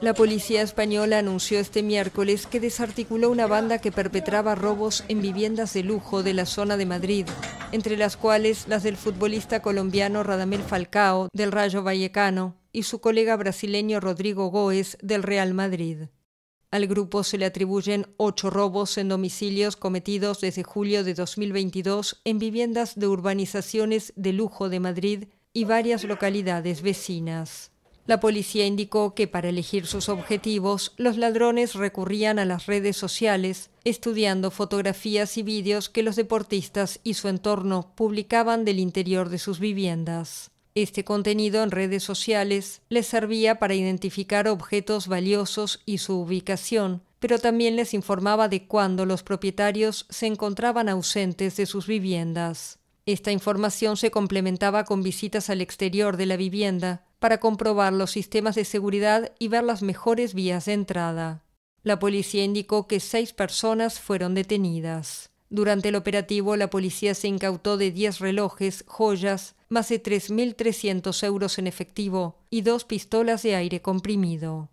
La policía española anunció este miércoles que desarticuló una banda que perpetraba robos en viviendas de lujo de la zona de Madrid, entre las cuales las del futbolista colombiano Radamel Falcao, del Rayo Vallecano, y su colega brasileño Rodrigo Góez, del Real Madrid. Al grupo se le atribuyen ocho robos en domicilios cometidos desde julio de 2022 en viviendas de urbanizaciones de lujo de Madrid y varias localidades vecinas. La policía indicó que para elegir sus objetivos, los ladrones recurrían a las redes sociales, estudiando fotografías y vídeos que los deportistas y su entorno publicaban del interior de sus viviendas. Este contenido en redes sociales les servía para identificar objetos valiosos y su ubicación, pero también les informaba de cuándo los propietarios se encontraban ausentes de sus viviendas. Esta información se complementaba con visitas al exterior de la vivienda para comprobar los sistemas de seguridad y ver las mejores vías de entrada. La policía indicó que seis personas fueron detenidas. Durante el operativo, la policía se incautó de diez relojes, joyas, más de 3.300 euros en efectivo y dos pistolas de aire comprimido.